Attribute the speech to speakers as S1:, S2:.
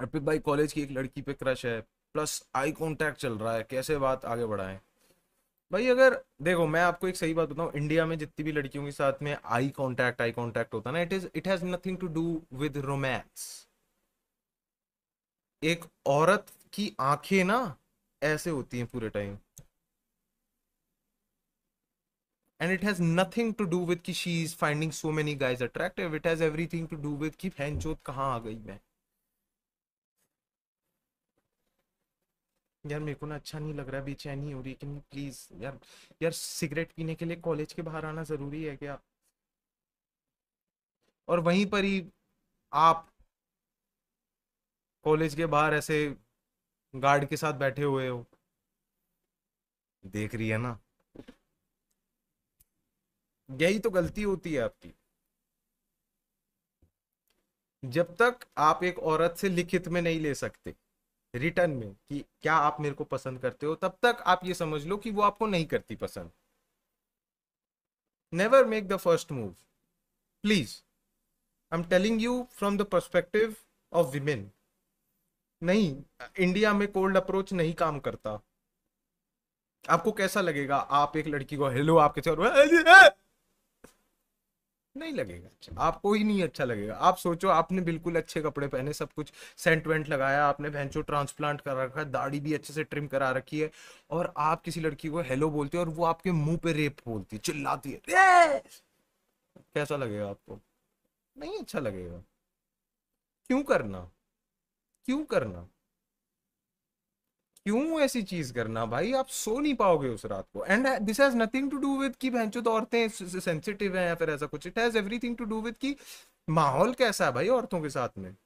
S1: अर्पित भाई कॉलेज की एक लड़की पे क्रश है प्लस आई कॉन्टैक्ट चल रहा है कैसे बात आगे बढ़ाएं भाई अगर देखो मैं आपको एक सही बात बताऊं इंडिया में जितनी भी लड़कियों के साथ में आई कांटेक्ट आई कांटेक्ट होता ना it is it has nothing to do with romance एक औरत की आंखें ना ऐसे होती हैं पूरे time and it has nothing to do with की she is finding so many guys attractive it has everything to do with की फैन चोत कहाँ आ गई मैं यार मेरे को ना अच्छा नहीं लग रहा है बेचैनी हो रही है प्लीज यार यार सिगरेट पीने के लिए कॉलेज के बाहर आना जरूरी है क्या और वहीं पर ही आप कॉलेज के बाहर ऐसे गार्ड के साथ बैठे हुए हो देख रही है ना यही तो गलती होती है आपकी जब तक आप एक औरत से लिखित में नहीं ले सकते रिटर्न में कि क्या आप मेरे को पसंद करते हो तब तक आप ये समझ लो कि वो आपको नहीं करती पसंद never make the first move please I am telling you from the perspective of women नहीं इंडिया में कोल्ड अप्रोच नहीं काम करता आपको कैसा लगेगा आप एक लड़की को हेलो आप कैसे और नहीं लगेगा अच्छा आपको ही नहीं अच्छा लगेगा आप सोचो आपने बिल्कुल अच्छे कपड़े पहने सब कुछ सेंट वेंट लगाया आपने भैंसो ट्रांसप्लांट करा रखा है दाढ़ी भी अच्छे से ट्रिम करा रखी है और आप किसी लड़की को हेलो बोलते हो और वो आपके मुंह पे रेप बोलती है चिल्लाती है कैसा लगेगा आपको नहीं अच्छा लगेगा क्यों करना क्यों करना क्यों ऐसी चीज करना भाई आप सो नहीं पाओगे उस रात को and this has nothing to do with कि भैंसो तो औरतें सेंसिटिव हैं या फिर ऐसा कुछ it has everything to do with कि माहौल कैसा है भाई औरतों के साथ में